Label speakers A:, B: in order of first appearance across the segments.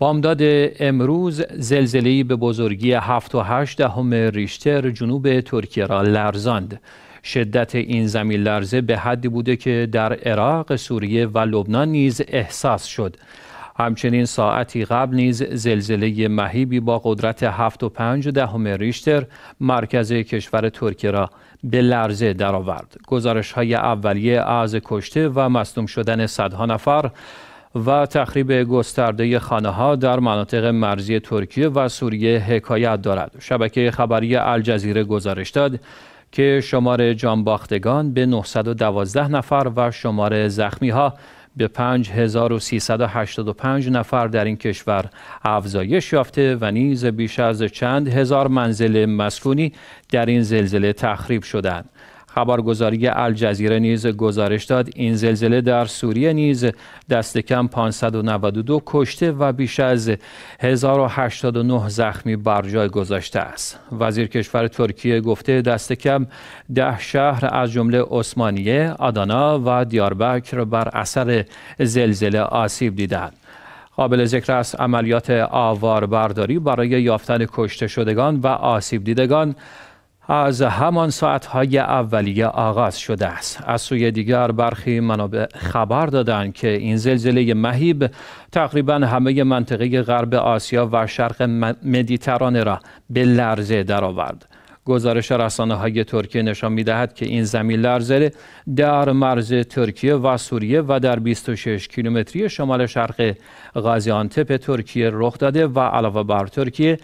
A: بامداد امروز زلزله‌ای به بزرگی 7.8 دهم ریشتر جنوب ترکیه را لرزاند. شدت این زمین لرزه به حدی بوده که در عراق، سوریه و لبنان نیز احساس شد. همچنین ساعتی قبل نیز زلزله مهیبی با قدرت 7.5 دهم ریشتر مرکز کشور ترکیه را به لرزه درآورد. گزارش های اولیه از کشته و مصدوم شدن صدها نفر و تخریب گسترده خانه ها در مناطق مرزی ترکیه و سوریه حکایت دارد. شبکه خبری الجزیره گزارش داد که شمار جانباختگان به 912 نفر و شمار زخمی ها به 5385 نفر در این کشور افزایش یافته و نیز بیش از چند هزار منزل مسکونی در این زلزله تخریب شدند. خبرگزاری الجزیره نیز گزارش داد این زلزله در سوریه نیز دست کم 592 کشته و بیش از 1089 زخمی بر جای گذاشته است وزیر کشور ترکیه گفته دست کم ده شهر از جمله عثمانیه، آدانا و دیاربکر بر اثر زلزله آسیب دیدند قابل ذکر است عملیات آوار برداری برای یافتن کشته شدگان و آسیب دیدگان از همان ساعتهای اولیه آغاز شده است از سوی دیگر برخی منابع خبر دادند که این زلزله مهیب تقریبا همه منطقه غرب آسیا و شرق مدیترانه را به لرزه درآورد گزارش رسانه های ترکیه نشان می دهد که این زمین لرزه در مرز ترکیه و سوریه و در 26 کیلومتری شمال شرق غازیانتپ ترکیه رخ داده و علاوه بر ترکیه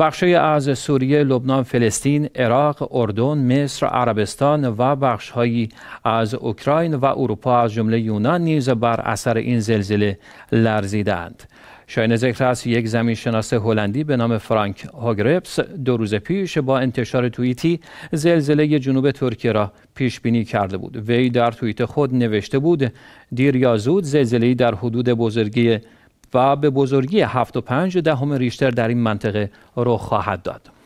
A: بخشی از سوریه، لبنان، فلسطین، عراق، اردن، مصر، عربستان و بخشهایی از اوکراین و اروپا از جمله یونان نیز بر اثر این زلزله لرزیدند. شاین ذکر است یک زمین شناس هلندی به نام فرانک هاگرپس دو روز پیش با انتشار توییتی زلزله جنوب ترکیه را پیش بینی کرده بود وی در توییت خود نوشته بود دیر یا زود زلزله در حدود بزرگی و به بزرگی 7.5 دهم ریشتر در این منطقه رخ خواهد داد.